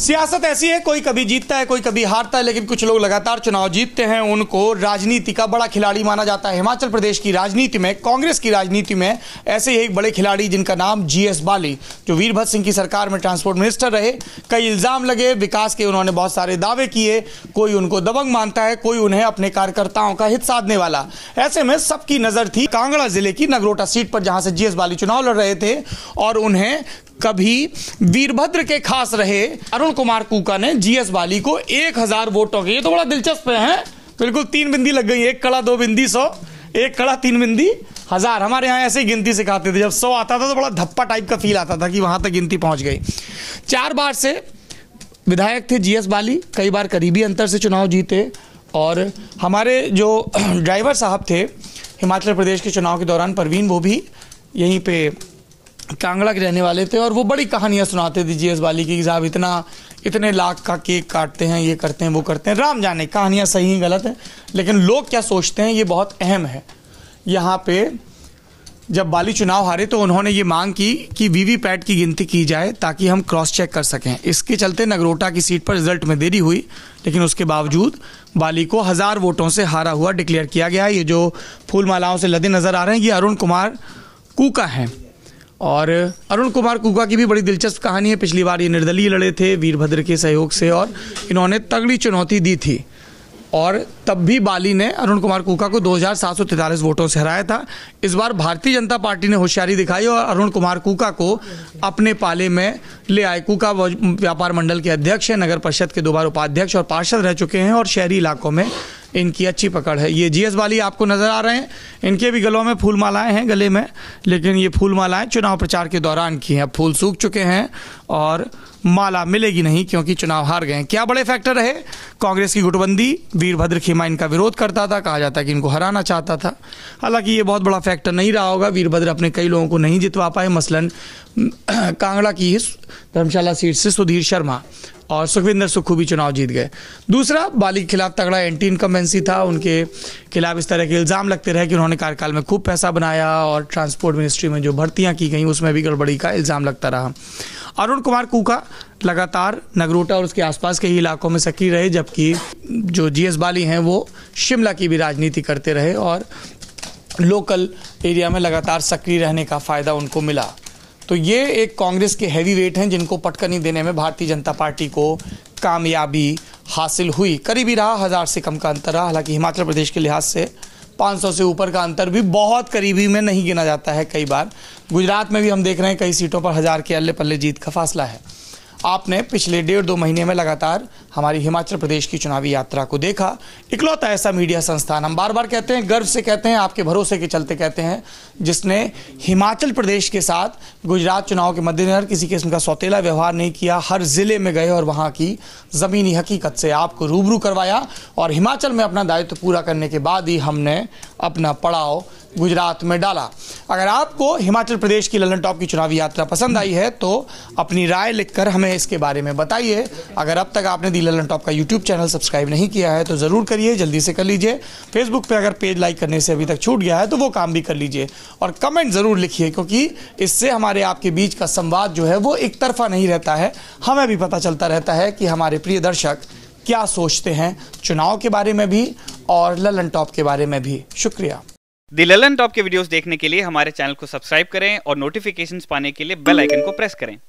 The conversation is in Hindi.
सियासत ऐसी है कोई कभी जीतता है कोई कभी हारता है लेकिन कुछ लोग लगातार चुनाव जीतते हैं उनको राजनीति का बड़ा खिलाड़ी माना जाता है हिमाचल प्रदेश की राजनीति में कांग्रेस की राजनीति में ऐसे ही एक बड़े खिलाड़ी जिनका नाम जीएस बाली जो वीरभद्र सिंह की सरकार में ट्रांसपोर्ट मिनिस्टर रहे कई इल्ज़ाम लगे विकास के उन्होंने बहुत सारे दावे किए कोई उनको दबंग मानता है कोई उन्हें अपने कार्यकर्ताओं का हित साधने वाला ऐसे में सबकी नज़र थी कांगड़ा जिले की नगरोटा सीट पर जहाँ से जी बाली चुनाव लड़ रहे थे और उन्हें कभी वीरभद्र के खास रहे अरुण कुमार कुका ने जीएस बाली को एक हजार वोटों के ये तो बड़ा दिलचस्प है बिल्कुल तीन बिंदी लग गई एक कड़ा दो बिंदी सौ एक कड़ा तीन बिंदी हजार हमारे यहाँ ऐसे ही गिनती सिखाते थे जब सौ आता था तो बड़ा धप्पा टाइप का फील आता था कि वहां तक गिनती पहुंच गई चार बार से विधायक थे जीएस बाली कई बार करीबी अंतर से चुनाव जीते और हमारे जो ड्राइवर साहब थे हिमाचल प्रदेश के चुनाव के दौरान परवीन वो भी यहीं पे कांगड़ा के रहने वाले थे और वो बड़ी कहानियाँ सुनाते थे जीएस बाली की साहब इतना इतने लाख का केक काटते हैं ये करते हैं वो करते हैं राम जाने कहानियाँ सही हैं गलत हैं लेकिन लोग क्या सोचते हैं ये बहुत अहम है यहाँ पे जब बाली चुनाव हारे तो उन्होंने ये मांग की कि वीवीपैट की गिनती की जाए ताकि हम क्रॉस चेक कर सकें इसके चलते नगरोटा की सीट पर रिजल्ट में देरी हुई लेकिन उसके बावजूद बाली को हज़ार वोटों से हारा हुआ डिक्लेयर किया गया ये जो फूल मालाओं से लदे नज़र आ रहे हैं ये अरुण कुमार कूका हैं और अरुण कुमार कुका की भी बड़ी दिलचस्प कहानी है पिछली बार ये निर्दलीय लड़े थे वीरभद्र के सहयोग से और इन्होंने तगड़ी चुनौती दी थी और तब भी बाली ने अरुण कुमार कुका को दो वोटों से हराया था इस बार भारतीय जनता पार्टी ने होशियारी दिखाई और अरुण कुमार कुका को अपने पाले में ले आए कुका व्यापार मंडल के अध्यक्ष हैं नगर परिषद के दो बार उपाध्यक्ष और पार्षद रह चुके हैं और शहरी इलाकों में इनकी अच्छी पकड़ है ये जीएस वाली आपको नज़र आ रहे हैं इनके भी गलों में फूल मालाएं हैं गले में लेकिन ये फूल मालाएं चुनाव प्रचार के दौरान की हैं अब फूल सूख चुके हैं और माला मिलेगी नहीं क्योंकि चुनाव हार गए क्या बड़े फैक्टर रहे कांग्रेस की गुटबंदी वीरभद्र खेमा इनका विरोध करता था कहा जाता है कि इनको हराना चाहता था हालांकि ये बहुत बड़ा फैक्टर नहीं रहा होगा वीरभद्र अपने कई लोगों को नहीं जितवा पाए मसलन कांगड़ा की धर्मशाला सीट से सुधीर शर्मा और सुखविंदर सुक्खू भी चुनाव जीत गए दूसरा बाली के खिलाफ तगड़ा एंटी इनकम्बेंसी था उनके खिलाफ इस तरह के इल्ज़ाम लगते रहे कि उन्होंने कार्यकाल में खूब पैसा बनाया और ट्रांसपोर्ट मिनिस्ट्री में जो भर्तियाँ की गई उसमें भी गड़बड़ी का इल्ज़ाम लगता रहा अरुण अरुण कुमार कुका लगातार नगरोटा और उसके आसपास के ही इलाकों में सक्रिय रहे जबकि जो जीएस बाली हैं वो शिमला की भी राजनीति करते रहे और लोकल एरिया में लगातार सक्रिय रहने का फ़ायदा उनको मिला तो ये एक कांग्रेस के हैवी वेट हैं जिनको पटकनी देने में भारतीय जनता पार्टी को कामयाबी हासिल हुई करीबी रहा हज़ार से कम का अंतर रहा हालांकि हिमाचल प्रदेश के लिहाज से 500 से ऊपर का अंतर भी बहुत करीबी में नहीं गिना जाता है कई बार गुजरात में भी हम देख रहे हैं कई सीटों पर हज़ार के अल्ले पल्ले जीत का फासला है आपने पिछले डेढ़ दो महीने में लगातार हमारी हिमाचल प्रदेश की चुनावी यात्रा को देखा इकलौता ऐसा मीडिया संस्थान हम बार बार कहते हैं गर्व से कहते हैं आपके भरोसे के चलते कहते हैं जिसने हिमाचल प्रदेश के साथ गुजरात चुनाव के मद्देनजर किसी किस्म का सौतेला व्यवहार नहीं किया हर ज़िले में गए और वहाँ की ज़मीनी हकीकत से आपको रूबरू करवाया और हिमाचल में अपना दायित्व पूरा करने के बाद ही हमने अपना पड़ाव गुजरात में डाला अगर आपको हिमाचल प्रदेश की ललन टॉप की चुनावी यात्रा पसंद आई है तो अपनी राय लिखकर हमें इसके बारे में बताइए अगर अब तक आपने दी ललन टॉप का यूट्यूब चैनल सब्सक्राइब नहीं किया है तो ज़रूर करिए जल्दी से कर लीजिए फेसबुक पर अगर पेज लाइक करने से अभी तक छूट गया है तो वो काम भी कर लीजिए और कमेंट ज़रूर लिखिए क्योंकि इससे हमारे आपके बीच का संवाद जो है वो एक तरफा नहीं रहता है हमें भी पता चलता रहता है कि हमारे प्रिय दर्शक क्या सोचते हैं चुनाव के बारे में भी और ललन टॉप के बारे में भी शुक्रिया दी ललन टॉप के वीडियोस देखने के लिए हमारे चैनल को सब्सक्राइब करें और नोटिफिकेशंस पाने के लिए बेल आइकन को प्रेस करें